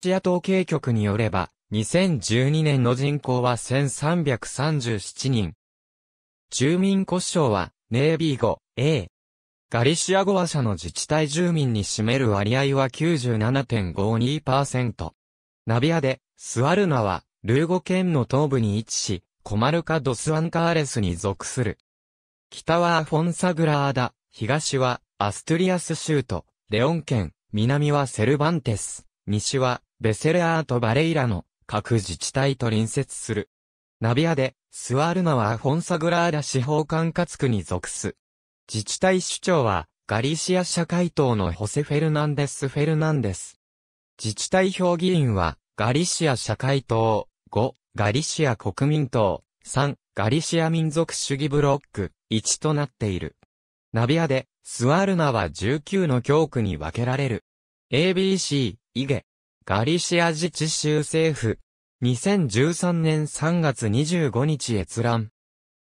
シア統計局によれば、2012年の人口は1337人。住民故障は、ネービー語、A。ガリシア語話者の自治体住民に占める割合は97.52%。ナビアで、スワルナは、ルーゴ県の東部に位置し、コマルカ・ドスワンカーレスに属する。北はアフォンサグラーダ、東はアストゥリアス州と、レオン県、南はセルバンテス、西はベセレアーとバレイラの各自治体と隣接する。ナビアで、スワルナはアフォンサグラーラ司法管轄区に属す。自治体首長は、ガリシア社会党のホセ・フェルナンデス・フェルナンデス。自治体評議員は、ガリシア社会党、5、ガリシア国民党、3、ガリシア民族主義ブロック、1となっている。ナビアで、スワルナは19の教区に分けられる。ABC、イゲ、ガリシア自治州政府。2013年3月25日閲覧。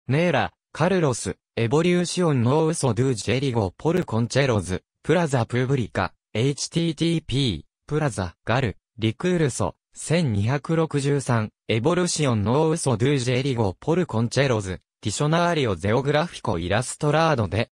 ネーラ、カルロス、エボリューシオンノーウソドゥジェリゴポルコンチェロズ、プラザプブリカ、http、プラザ、ガル、リクールソ、1263、エボルシオンノーウソドゥジェリゴポルコンチェロズ、ディショナーリオゼオグラフィコイラストラードで。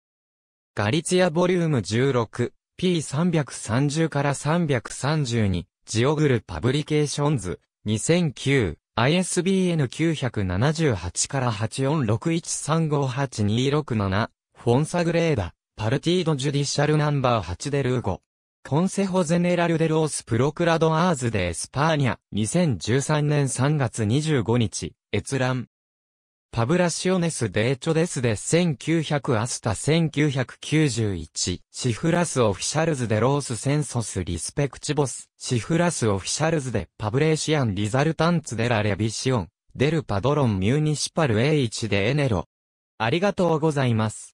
ガリツィアボリューム16、P330 から332、ジオグルパブリケーションズ、2009、ISBN 978から8461358267、フォンサグレーダ、パルティードジュディシャルナンバー8デルーゴ。コンセホゼネラルデロースプロクラドアーズでエスパーニャ、2013年3月25日、閲覧。パブラシオネス・デーチョデスで1900アスタ1991シフラス・オフィシャルズ・デ・ロース・センソス・リスペクチボスシフラス・オフィシャルズ・デ・パブレーシアン・リザルタンツ・デラ・レビシオンデル・パドロン・ミューニシパル・エイチ・でエネロありがとうございます。